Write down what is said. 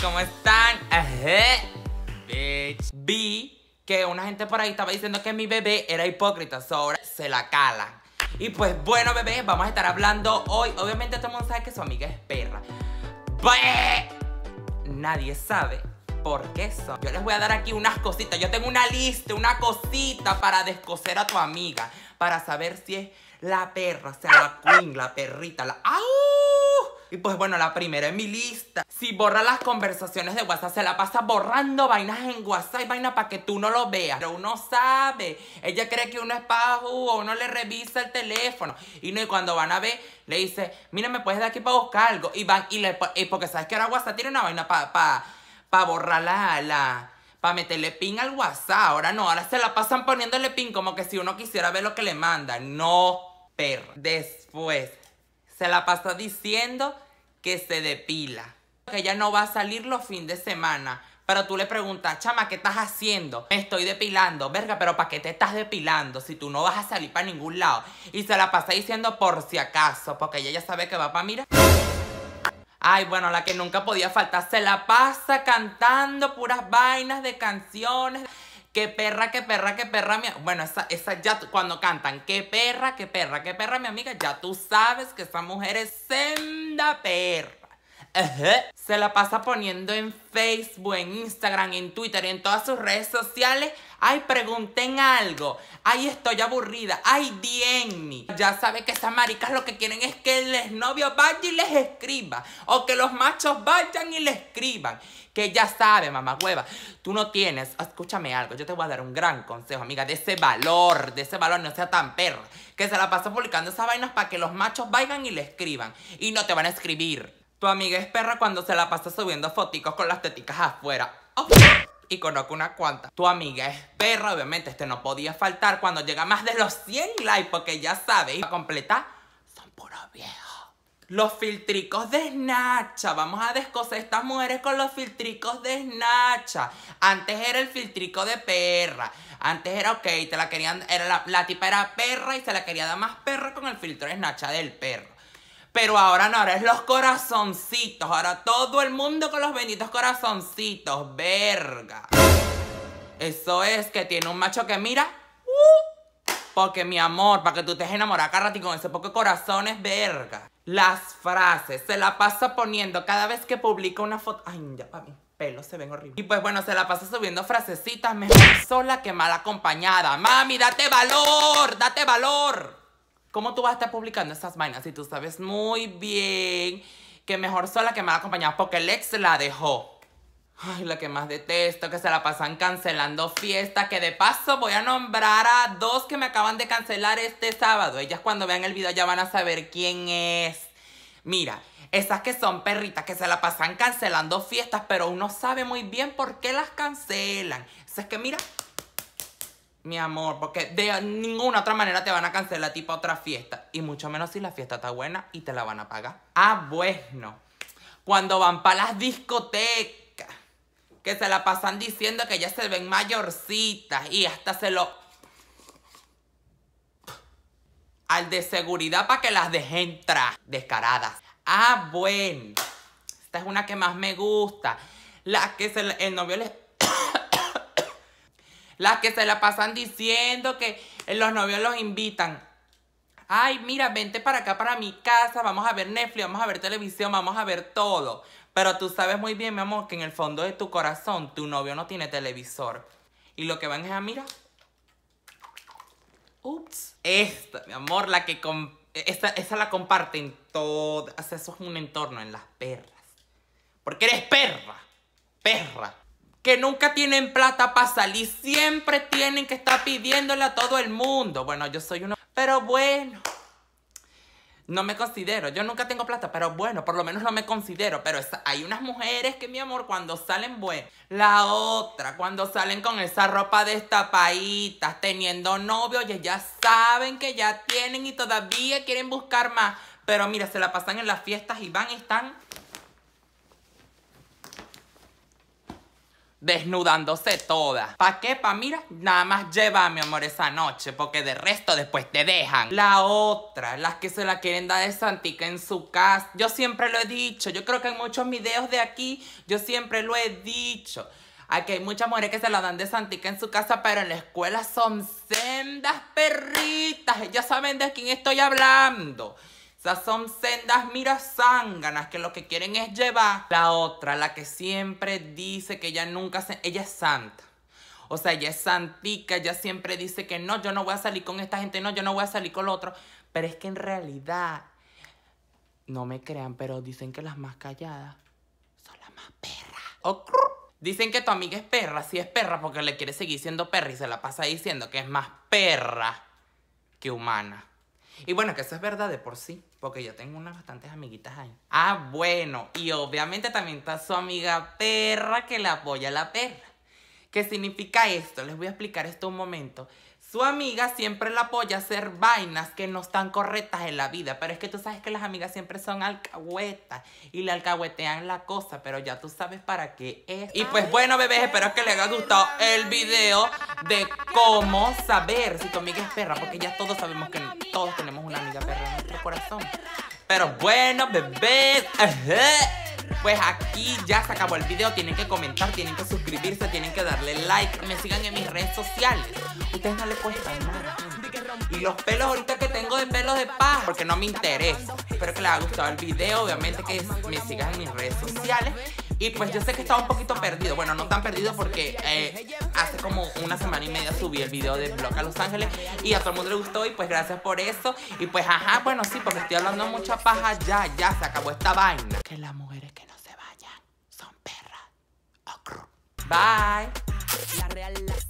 ¿cómo están? Bitch. Vi que una gente por ahí estaba diciendo que mi bebé era hipócrita, so se la cala. Y pues bueno, bebé, vamos a estar hablando hoy. Obviamente todo el mundo sabe que su amiga es perra. But pues, nadie sabe por qué son. Yo les voy a dar aquí unas cositas. Yo tengo una lista, una cosita para descoser a tu amiga. Para saber si es la perra, o sea, la queen, la perrita, la... ¡Au! Y pues bueno, la primera en mi lista. Si borra las conversaciones de WhatsApp, se la pasa borrando vainas en WhatsApp y vainas para que tú no lo veas. Pero uno sabe. Ella cree que uno es pajú o uno le revisa el teléfono. Y no, y cuando van a ver, le dice, mira, me puedes dar aquí para buscar algo. Y van, y le, y porque sabes que ahora WhatsApp tiene una vaina para para borrar la, para meterle pin al WhatsApp. Ahora no, ahora se la pasan poniéndole pin como que si uno quisiera ver lo que le manda No, perro. Después, se la pasa diciendo que se depila, que ella no va a salir los fines de semana. Pero tú le preguntas, chama, ¿qué estás haciendo? Me estoy depilando. Verga, pero ¿para qué te estás depilando si tú no vas a salir para ningún lado? Y se la pasa diciendo por si acaso, porque ella ya sabe que va para mirar. Ay, bueno, la que nunca podía faltar. Se la pasa cantando puras vainas de canciones. Qué perra, qué perra, qué perra, mi Bueno, esa, esa ya, cuando cantan, qué perra, qué perra, qué perra, mi amiga, ya tú sabes que esa mujer es senda perra se la pasa poniendo en Facebook, en Instagram, en Twitter, en todas sus redes sociales. Ay, pregunten algo. Ay, estoy aburrida. Ay, dienme. Ya sabe que esas maricas lo que quieren es que el novio vaya y les escriba. O que los machos vayan y les escriban. Que ya sabe, mamá hueva. Tú no tienes, escúchame algo, yo te voy a dar un gran consejo, amiga, de ese valor, de ese valor, no sea tan perra. Que se la pasa publicando esas vainas para que los machos vayan y le escriban. Y no te van a escribir. Tu amiga es perra cuando se la pasa subiendo foticos con las teticas afuera. y conozco una cuanta. Tu amiga es perra, obviamente, este no podía faltar cuando llega más de los 100 likes, porque ya sabes, a completar, son puros viejos. Los filtricos de Snacha. Vamos a descoser estas mujeres con los filtricos de Snacha. Antes era el filtrico de perra. Antes era, ok, te la querían, era la, la tipa era perra y se la quería dar más perra con el filtro de Snacha del perro. Pero ahora no, ahora es los corazoncitos. Ahora todo el mundo con los benditos corazoncitos. Verga. Eso es que tiene un macho que mira. Uh, porque mi amor, para que tú te enamorada, ratito con ese poco corazón es verga. Las frases, se la pasa poniendo cada vez que publica una foto. Ay, ya para mí pelos se ven horribles. Y pues bueno, se la pasa subiendo frasecitas, mejor sola que mal acompañada. Mami, date valor, date valor. ¿Cómo tú vas a estar publicando esas vainas si tú sabes muy bien que mejor sola que me mal acompañado Porque el ex la dejó. Ay, la que más detesto, que se la pasan cancelando fiestas, que de paso voy a nombrar a dos que me acaban de cancelar este sábado. Ellas cuando vean el video ya van a saber quién es. Mira, esas que son perritas que se la pasan cancelando fiestas, pero uno sabe muy bien por qué las cancelan. O es que mira, mi amor, porque de ninguna otra manera te van a cancelar tipo otra fiesta. Y mucho menos si la fiesta está buena y te la van a pagar. Ah, bueno. Cuando van para las discotecas, que se la pasan diciendo que ya se ven mayorcitas y hasta se lo... Al de seguridad para que las dejen entrar. Descaradas. Ah, bueno. Esta es una que más me gusta. La que se, el novio les las que se la pasan diciendo que los novios los invitan. Ay, mira, vente para acá, para mi casa, vamos a ver Netflix, vamos a ver televisión, vamos a ver todo. Pero tú sabes muy bien, mi amor, que en el fondo de tu corazón tu novio no tiene televisor. Y lo que van es a, mira. Ups. Esta, mi amor, la que... Esta esa la comparten todo. O sea, eso es un entorno en las perras. Porque eres perra. Perra que nunca tienen plata para salir, siempre tienen que estar pidiéndole a todo el mundo. Bueno, yo soy uno, pero bueno. No me considero, yo nunca tengo plata, pero bueno, por lo menos no me considero. Pero hay unas mujeres que, mi amor, cuando salen, bueno, la otra, cuando salen con esa ropa destapadita, teniendo novio, oye, ya saben que ya tienen y todavía quieren buscar más. Pero mira, se la pasan en las fiestas y van y están desnudándose todas ¿Pa' qué? Pa' mira, nada más lleva mi amor esa noche, porque de resto después te dejan. La otra, las que se la quieren dar de santica en su casa. Yo siempre lo he dicho, yo creo que en muchos videos de aquí, yo siempre lo he dicho. Aquí hay muchas mujeres que se la dan de santica en su casa, pero en la escuela son sendas perritas. Ellas saben de quién estoy hablando sea, son sendas miras zánganas que lo que quieren es llevar. La otra, la que siempre dice que ella nunca se... Ella es santa. O sea, ella es santica, ella siempre dice que no, yo no voy a salir con esta gente, no, yo no voy a salir con el otro. Pero es que en realidad, no me crean, pero dicen que las más calladas son las más perras. dicen que tu amiga es perra, sí es perra porque le quiere seguir siendo perra y se la pasa diciendo que es más perra que humana. Y bueno, que eso es verdad de por sí. Porque yo tengo unas bastantes amiguitas ahí. Ah, bueno. Y obviamente también está su amiga perra que la apoya a la perra. ¿Qué significa esto? Les voy a explicar esto un momento. Su amiga siempre la apoya a hacer vainas que no están correctas en la vida. Pero es que tú sabes que las amigas siempre son alcahuetas y le alcahuetean la cosa. Pero ya tú sabes para qué es. Y pues bueno, bebés, espero que les haya gustado el video de cómo saber si tu amiga es perra. Porque ya todos sabemos que todos tenemos una amiga perra corazón. Pero bueno, Bebé Pues aquí ya se acabó el video. Tienen que comentar, tienen que suscribirse, tienen que darle like. Me sigan en mis redes sociales. Ustedes no les Y los pelos ahorita que tengo de pelos de paja, porque no me interesa. Espero que les haya gustado el video. Obviamente que me sigan en mis redes sociales. Y pues yo sé que estaba un poquito perdido. Bueno, no tan perdido porque eh, hace como una semana y media subí el video de Blog a Los Ángeles y a todo el mundo le gustó y pues gracias por eso. Y pues ajá, bueno, sí, porque estoy hablando mucha paja ya, ya se acabó esta vaina. Que las mujeres que no se vayan son perras. Bye. La real